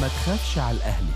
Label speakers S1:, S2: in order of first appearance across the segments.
S1: ما تخافش على الاهلي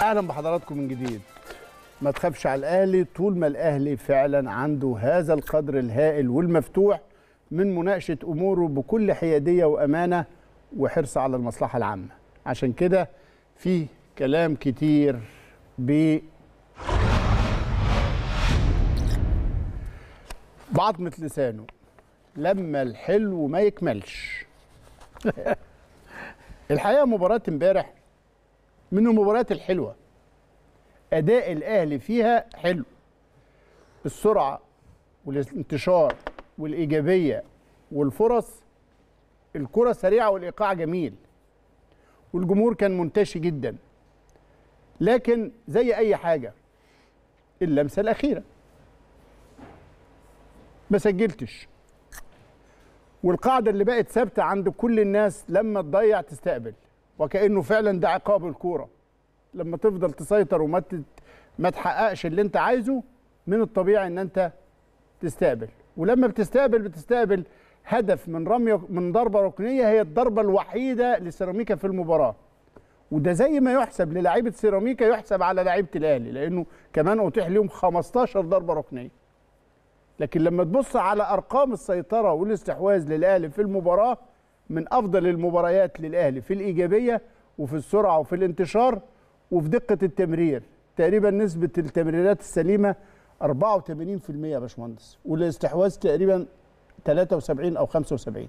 S1: اهلا بحضراتكم من جديد ما تخافش على الاهلي طول ما الاهلي فعلا عنده هذا القدر الهائل والمفتوح من مناقشه اموره بكل حياديه وامانه وحرص على المصلحه العامه عشان كده في كلام كتير ب بعضمة لسانه لما الحلو ما يكملش الحقيقه مباراه امبارح من المباريات الحلوه اداء الاهلي فيها حلو السرعه والانتشار والايجابيه والفرص الكره سريعه والايقاع جميل والجمهور كان منتشي جدا لكن زي اي حاجه اللمسه الاخيره ما سجلتش والقاعده اللي بقت ثابته عند كل الناس لما تضيع تستقبل وكانه فعلا ده عقاب الكوره لما تفضل تسيطر وما ما تحققش اللي انت عايزه من الطبيعي ان انت تستقبل ولما بتستقبل بتستقبل هدف من رميه من ضربه ركنيه هي الضربه الوحيده لسيراميكا في المباراه وده زي ما يحسب للاعيبه سيراميكا يحسب على لعيبه الاهلي لانه كمان اتيح لهم 15 ضربه ركنيه لكن لما تبص على ارقام السيطره والاستحواذ للاهلي في المباراه من افضل المباريات للاهلي في الايجابيه وفي السرعه وفي الانتشار وفي دقه التمرير تقريبا نسبه التمريرات السليمه 84% يا باشمهندس والاستحواذ تقريبا 73 او 75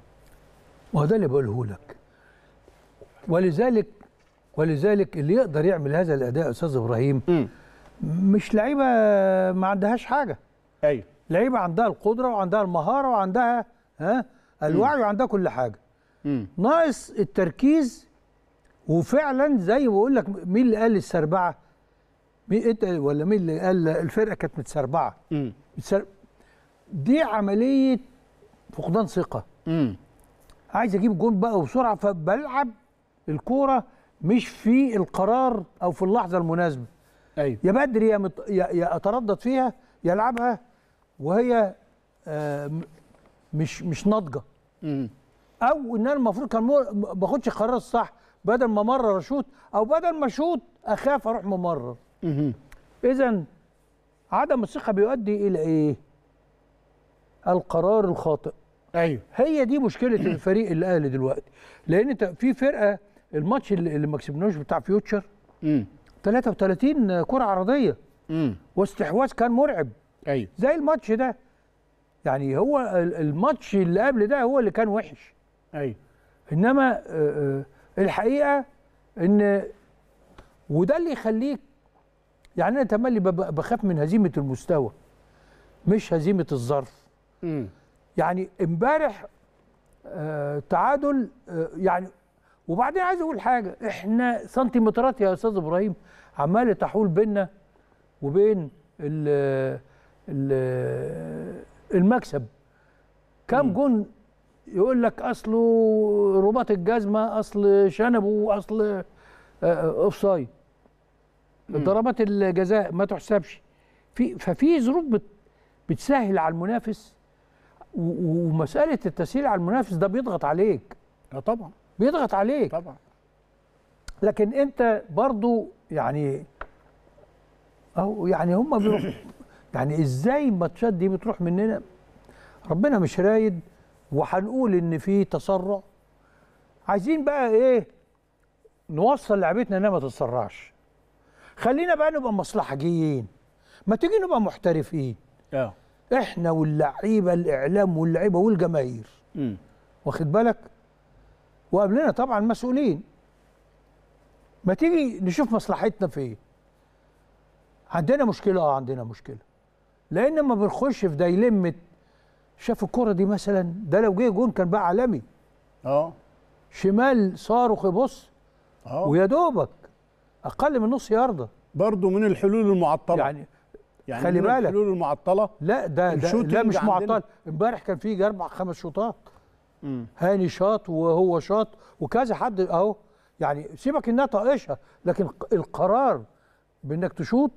S2: ما هو ده اللي بقوله لك ولذلك ولذلك اللي يقدر يعمل هذا الاداء استاذ ابراهيم م. مش لعيبه ما عندهاش حاجه ايوه لعيبه عندها القدره وعندها المهاره وعندها ها الوعي وعندها كل حاجه ناقص التركيز وفعلا زي ما بقول لك مين اللي قال السربعه مين انت ولا مين اللي قال الفرقه كانت متسربعه دي عمليه فقدان ثقه عايز اجيب جون بقى وبسرعه فبلعب الكوره مش في القرار او في اللحظه المناسبه ايوه يا بدري يا, مت... يا يا اتردد فيها يلعبها وهي آه، مش مش ناضجه او ان انا المفروض كان ما باخدش القرار الصح بدل ما امرر اشوط او بدل ما اشوط اخاف اروح ممرر اذا عدم الثقه بيؤدي الى ايه القرار الخاطئ ايوه هي دي مشكله الفريق الاهلي دلوقتي لان في فرقه الماتش اللي ما كسبناهوش بتاع فيوتشر 33 كره عرضيه واستحواذ كان مرعب ايوه زي الماتش ده يعني هو الماتش اللي قبل ده هو اللي كان وحش ايوه انما الحقيقه ان وده اللي يخليك يعني انا تملي بخاف من هزيمه المستوى مش هزيمه الظرف يعني امبارح تعادل يعني وبعدين عايز اقول حاجه احنا سنتيمترات يا استاذ ابراهيم عماله تحول بيننا وبين المكسب كم جون يقول لك اصله رباط الجزمه اصل شنبه اصل آه، آه، اوف سايد ضربات الجزاء ما تحسبش في ففي ظروف بتسهل على المنافس ومساله التسهيل على المنافس ده بيضغط عليك اه طبعا بيضغط عليك طبعا لكن انت برضو يعني اهو يعني هم بيروحوا يعني ازاي الماتشات دي بتروح مننا ربنا مش رايد وهنقول ان في تسرع عايزين بقى ايه نوصل لعبتنا انها ما تتسرعش خلينا بقى نبقى مصلحجيين ما تيجي نبقى محترفين اه احنا واللعيبه الاعلام واللعيبه والجماهير واخد بالك وقبلنا طبعا مسؤولين ما تيجي نشوف مصلحتنا فين إيه؟ عندنا مشكله اه عندنا مشكله لان ما بنخش في ده شاف الكره دي مثلا ده لو جه جون كان بقى عالمي اه شمال صاروخ يبص اه ويا دوبك اقل من نص يارده برضه من الحلول المعطله يعني يعني خلي بالك الحلول المعطله لا ده, ده لا مش معطل امبارح كان في اربع خمس شوطات هاني شاط وهو شاط وكذا حد اهو يعني سيبك انها طائشه لكن القرار بانك تشوط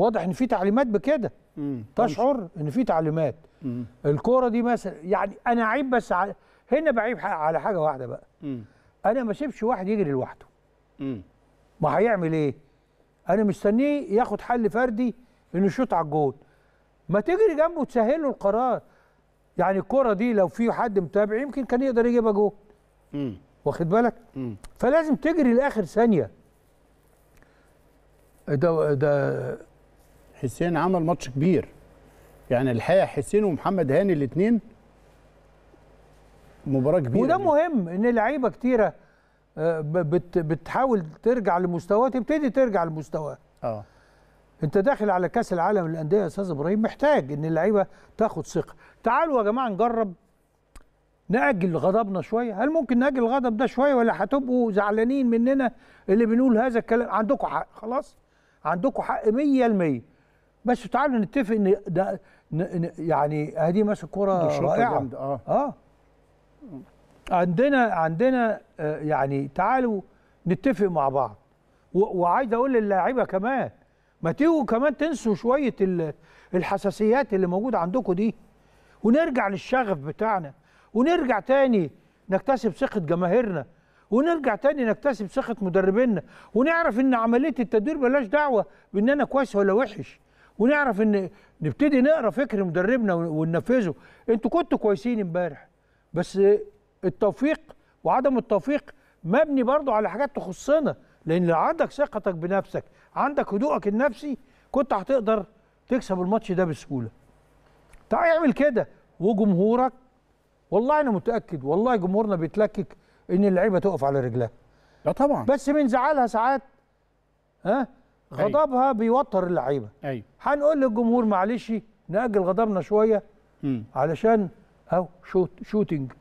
S2: واضح ان في تعليمات بكده تشعر ان في تعليمات الكوره دي مثلا يعني انا عيب بس على هنا بعيب على حاجه واحده بقى مم. انا ما اسيبش واحد يجري لوحده ما هيعمل ايه انا مستنيه ياخد حل فردي انه يشوط على الجول ما تجري جنبه وتسهل له القرار يعني الكره دي لو في حد متابع يمكن كان يقدر يجيبها جول واخد بالك مم. فلازم تجري لاخر ثانيه
S1: ده ده حسين عمل ماتش كبير يعني الحقيقه حسين ومحمد هاني الاثنين مباراه كبيره وده مهم ان لعيبه كتيره آه، بتحاول
S2: ترجع لمستواها تبتدي ترجع لمستواها اه انت داخل على كاس العالم للانديه يا استاذ ابراهيم محتاج ان اللعيبه تاخد ثقه تعالوا يا جماعه نجرب نأجل غضبنا شويه هل ممكن نأجل الغضب ده شويه ولا هتبقوا زعلانين مننا اللي بنقول هذا الكلام عندكم حق خلاص عندكم حق 100% بس تعالوا نتفق ان ده يعني هذه مثلا كره رائعه اه اه عندنا عندنا آه، يعني تعالوا نتفق مع بعض وعايز اقول للاعيبه كمان ما تيجوا كمان تنسوا شويه الحساسيات اللي موجوده عندكم دي ونرجع للشغف بتاعنا ونرجع تاني نكتسب ثقه جماهيرنا ونرجع تاني نكتسب ثقه مدربينا ونعرف ان عمليه التدوير بلاش دعوه بان انا كويس ولا وحش ونعرف ان نبتدي نقرا فكر مدربنا وننفذه انتوا كنتوا كويسين امبارح بس التوفيق وعدم التوفيق مبني برضه على حاجات تخصنا لان لو عندك ثقتك بنفسك عندك هدوءك النفسي كنت هتقدر تكسب الماتش ده بسهوله تعال اعمل كده وجمهورك والله انا متاكد والله جمهورنا بيتلكك ان اللعيبه تقف على رجلها لا طبعا بس بنزعلها ساعات ها غضبها بيوتر اللعيبه ايوه هنقول للجمهور معلش ناجل غضبنا شويه مم. علشان اهو شوت شوتنج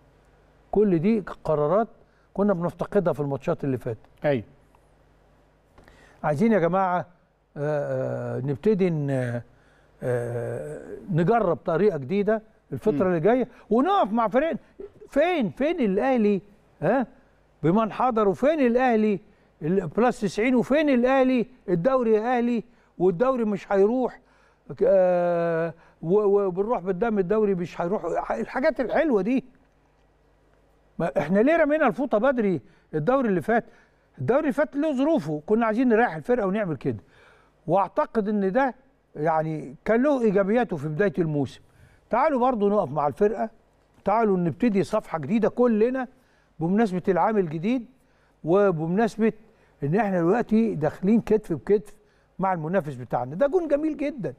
S2: كل دي قرارات كنا بنفتقدها في الماتشات اللي فاتت ايوه عايزين يا جماعه آآ آه، آآ آه، نبتدي آآ آه، نجرب طريقه جديده الفتره مم. اللي جايه ونقف مع فريق فين فين الاهلي ها بمن حضر وفين الاهلي بلس 90 وفين الاهلي الدوري يا اهلي والدوري مش هيروح آه وبنروح بالدم الدوري مش هيروح الحاجات الحلوه دي ما احنا ليه رمينا الفوطه بدري الدوري اللي فات الدوري اللي فات له ظروفه كنا عايزين نريح الفرقه ونعمل كده واعتقد ان ده يعني كان له ايجابياته في بدايه الموسم تعالوا برضو نقف مع الفرقه تعالوا نبتدي صفحه جديده كلنا بمناسبه العام الجديد وبمناسبه ان احنا دلوقتي داخلين كتف بكتف مع المنافس بتاعنا ده جون جميل جدا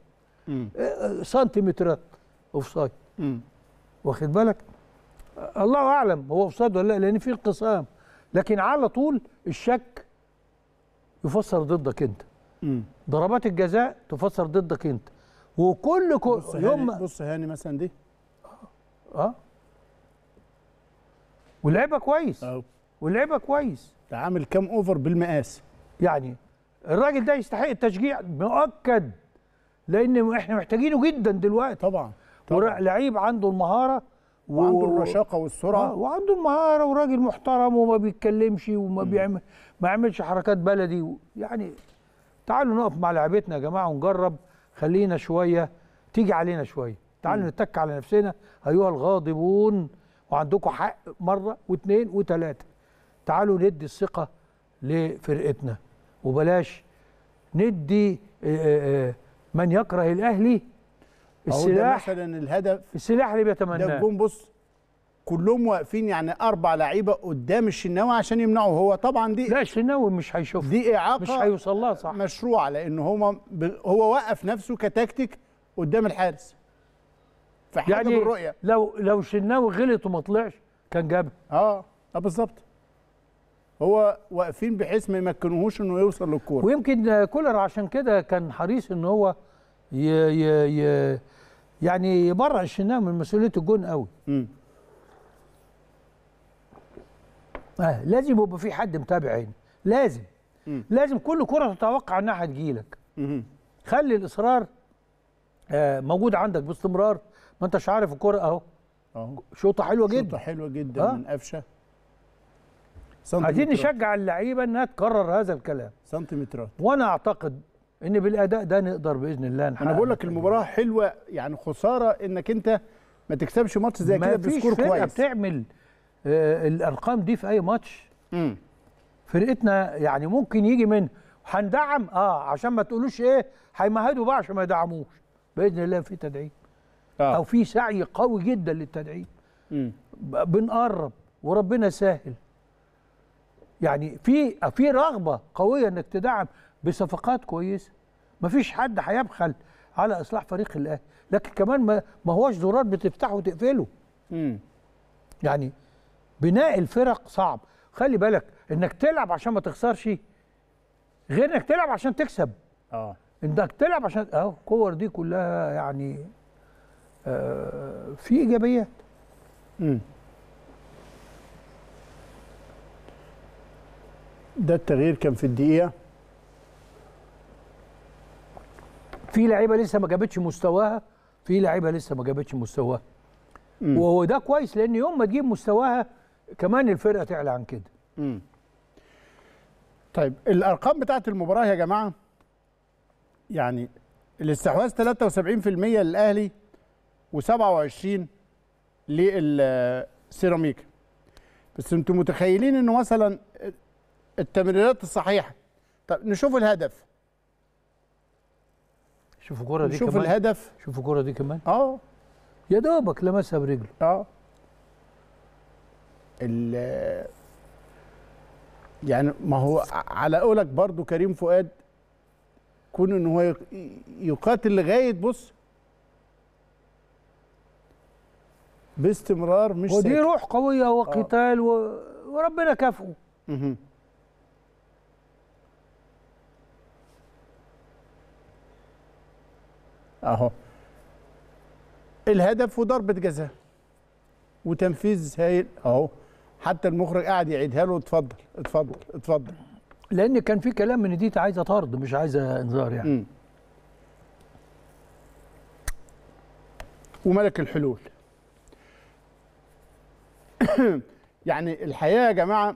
S2: أه، أه، سنتيمترات اوف سايد واخد بالك الله اعلم هو اوف سايد ولا لا لان في انقسام لكن على طول الشك يفسر ضدك انت مم. ضربات الجزاء تفسر ضدك انت
S1: وكل كو بص يوم هاني بص هاني مثلا دي اه, آه. ولعبها كويس أوه. ولعبها كويس ده عامل كام اوفر بالمقاس
S2: يعني الراجل ده يستحق التشجيع مؤكد لان احنا محتاجينه جدا دلوقتي طبعا, طبعا. لعيب عنده المهاره وعنده الرشاقه والسرعه آه، وعنده المهاره وراجل محترم وما بيتكلمش وما بيعمل ما يعملش حركات بلدي و... يعني تعالوا نقف مع لعبتنا يا جماعه ونجرب خلينا شويه تيجي علينا شويه تعالوا نتك على نفسنا ايها الغاضبون وعندكم حق مره واثنين وثلاثه تعالوا ندي الثقة لفرقتنا وبلاش ندي آه، آه، آه، من يكره الأهلي
S1: السلاح مثلا الهدف السلاح اللي بيتمناه ده الجون بص كلهم واقفين يعني اربع لعيبه قدام الشناوي عشان يمنعوا هو طبعا دي لا الشناوي مش هيشوفها دي اعاقه مش هيوصلها صح مشروعه لان هو هو وقف نفسه كتكتيك قدام الحارس في حاجه يعني بالرؤيه لو لو الشناوي غلط وما طلعش كان جابها اه بالظبط هو واقفين بحيث ما يمكنوهوش
S2: انه يوصل للكوره ويمكن كولر عشان كده كان حريص ان هو ي ي ي يعني يبرع الشناوي من مسؤوليه الجون قوي آه لازم يبقى في حد متابع هنا لازم مم. لازم كل كره تتوقع انها هتجيلك خلي الاصرار آه موجود عندك باستمرار ما انتش عارف الكره اهو شوطه حلوه جدا شوطه حلوه جدا آه. من قفشه عايزين نشجع اللعيبه انها تكرر هذا
S1: الكلام سنتيمترات وانا اعتقد ان بالاداء ده نقدر باذن الله نحقق انا بقول لك المباراه حلوه يعني خساره انك انت ما تكسبش ماتش زي كده بسكور كويس ما
S2: بتعمل آه الارقام دي في اي ماتش امم فرقتنا يعني ممكن يجي من هندعم اه عشان ما تقولوش ايه هيمهدوا بقى عشان ما يدعموش باذن الله في تدعيم آه. او في سعي قوي جدا للتدعيم بنقرب وربنا سهل يعني في في رغبه قويه انك تدعم بصفقات كويسه ما فيش حد هيبخل على اصلاح فريق الاهلي لكن كمان ما, ما هوش زرار بتفتحه وتقفله امم يعني بناء الفرق صعب خلي بالك انك تلعب عشان ما تخسرش غير انك تلعب عشان تكسب اه انك تلعب عشان اهو الكور دي كلها يعني آه في ايجابيات
S1: امم ده التغيير كان في الدقيقه في لعيبه لسه ما جابتش
S2: مستواها في لعيبه لسه ما جابتش مستواها وهو ده كويس لان يوم ما تجيب
S1: مستواها كمان الفرقه تعلى عن كده مم. طيب الارقام بتاعت المباراه يا جماعه يعني الاستحواذ 73% للاهلي و27 للسيراميكا بس انتم متخيلين انه مثلا التمريرات الصحيحه طب نشوف الهدف
S2: شوفوا الكره دي نشوف كمان
S1: الهدف شوفوا الكره دي كمان اه يا دوبك لمسها برجله اه ال يعني ما هو على قولك برضو كريم فؤاد كون ان هو يقاتل لغايه بص باستمرار مش ودي روح
S2: قويه وقتال آه. وربنا كافئه
S1: اهو الهدف وضربه جزاء وتنفيذ هايل اهو حتى المخرج قاعد يعيدها له اتفضل اتفضل اتفضل لان كان
S2: في كلام ان دي عايزه طرد مش عايزه انذار يعني م.
S1: وملك الحلول يعني الحقيقه يا جماعه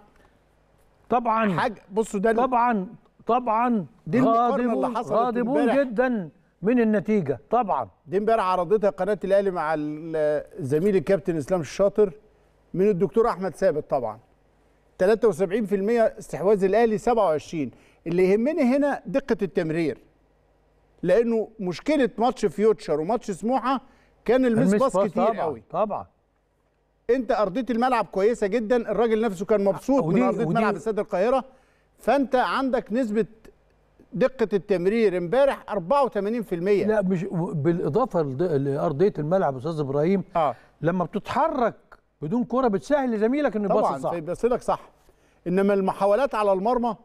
S1: طبعا حاجه بصوا ده طبعا طبعا دي اللي حصل غاضبون جدا من النتيجه طبعا دي امبارح عرضتها قناه الاهلي مع الزميل الكابتن اسلام الشاطر من الدكتور احمد ثابت طبعا 73% استحواذ الاهلي 27 اللي يهمني هنا دقه التمرير لانه مشكله ماتش فيوتشر وماتش سموحه كان المس باص كتير طبعًا قوي طبعا انت ارضيه الملعب كويسه جدا الراجل نفسه كان مبسوط من ارضيه ملعب استاد القاهره فانت عندك نسبه دقه التمرير امبارح 84% لا مش بالاضافه
S2: لارضيه الملعب استاذ ابراهيم آه. لما بتتحرك بدون كره
S1: بتسهل لزميلك انه يباصي صح طبعا يباصي لك صح انما المحاولات على المرمى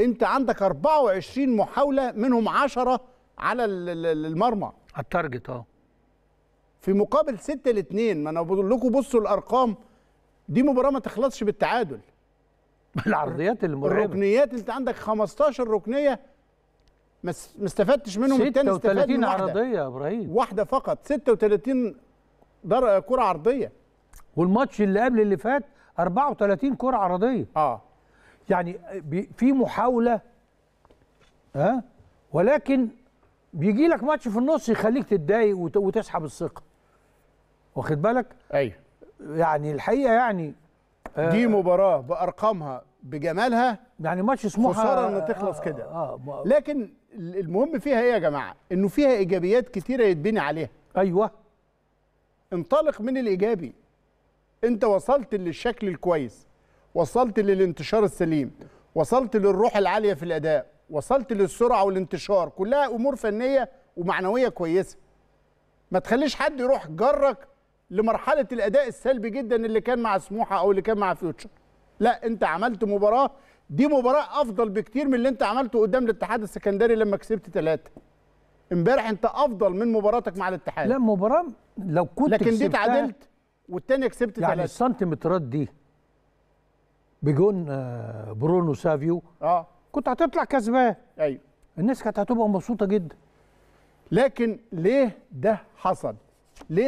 S1: انت عندك 24 محاوله منهم 10 على المرمى على التارجت اه في مقابل 6 ل 2 ما انا بقول لكم بصوا الارقام دي مباراه ما تخلصش بالتعادل العرضيات المرعبه الركنيات انت عندك 15 ركنيه ما استفدتش منهم التاني استفاد 36 عرضيه يا ابراهيم واحده فقط 36 در... كره عرضيه والماتش
S2: اللي قبل اللي فات 34 كره عرضيه اه يعني في محاوله ها أه؟ ولكن بيجي لك ماتش في النص يخليك تتضايق وتسحب الثقه واخد بالك ايوه يعني
S1: الحقيقه يعني آه، دي مباراه بارقامها بجمالها يعني ماتش سموحه خساره آه، ان تخلص آه، كده لكن المهم فيها ايه يا جماعه انه فيها ايجابيات كتيره يتبني عليها ايوه انطلق من الايجابي انت وصلت للشكل الكويس وصلت للانتشار السليم وصلت للروح العاليه في الاداء وصلت للسرعه والانتشار كلها امور فنيه ومعنويه كويسه ما تخليش حد يروح جرك لمرحله الاداء السلبي جدا اللي كان مع سموحه او اللي كان مع فيوتشر لا انت عملت مباراه دي مباراه افضل بكتير من اللي انت عملته قدام الاتحاد السكندري لما كسبت ثلاثه امبارح انت افضل من مباراتك مع الاتحاد لا مباراه لو كنت لكن دي اتعادلت والتانيه كسبت يعني
S2: السنتيمترات دي بجون آه، برونو سافيو اه كنت هتطلع كسبان ايوه الناس كانت هتبقى مبسوطه جدا لكن ليه ده حصل ليه